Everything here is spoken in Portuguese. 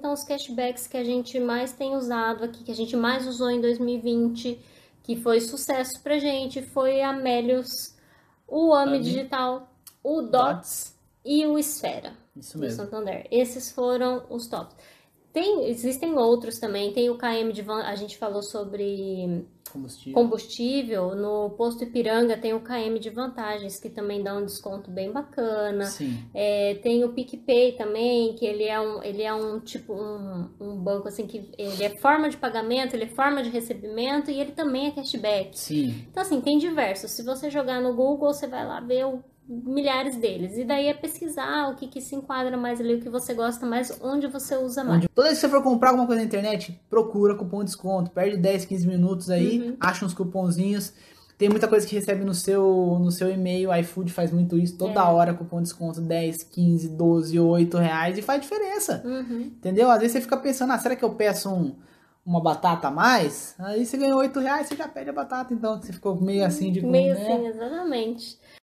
Então, os cashbacks que a gente mais tem usado aqui, que a gente mais usou em 2020, que foi sucesso pra gente, foi a Melius, o AMI Ami. Digital, o Dots, Dots, e o Esfera. Isso mesmo. Do Santander. Esses foram os tops. Tem, existem outros também, tem o KM de Van, a gente falou sobre combustível. combustível. No posto Ipiranga tem o KM de vantagens, que também dá um desconto bem bacana. É, tem o PicPay também, que ele é um, ele é um tipo um, um, banco assim que ele é forma de pagamento, ele é forma de recebimento e ele também é cashback. Sim. Então, assim, tem diversos. Se você jogar no Google, você vai lá ver o milhares deles. E daí é pesquisar o que, que se enquadra mais ali, o que você gosta mais, onde você usa mais. Toda vez que você for comprar alguma coisa na internet, procura cupom de desconto. Perde 10, 15 minutos aí uhum. acha uns cuponzinhos. Tem muita coisa que recebe no seu, no seu e-mail, iFood faz muito isso, toda é. hora cupom de desconto 10, 15, 12, 8 reais e faz diferença. Uhum. Entendeu? Às vezes você fica pensando, ah, será que eu peço um, uma batata a mais? Aí você ganhou 8 reais, você já pede a batata, então você ficou meio assim de Meio hum, assim, né? assim, exatamente.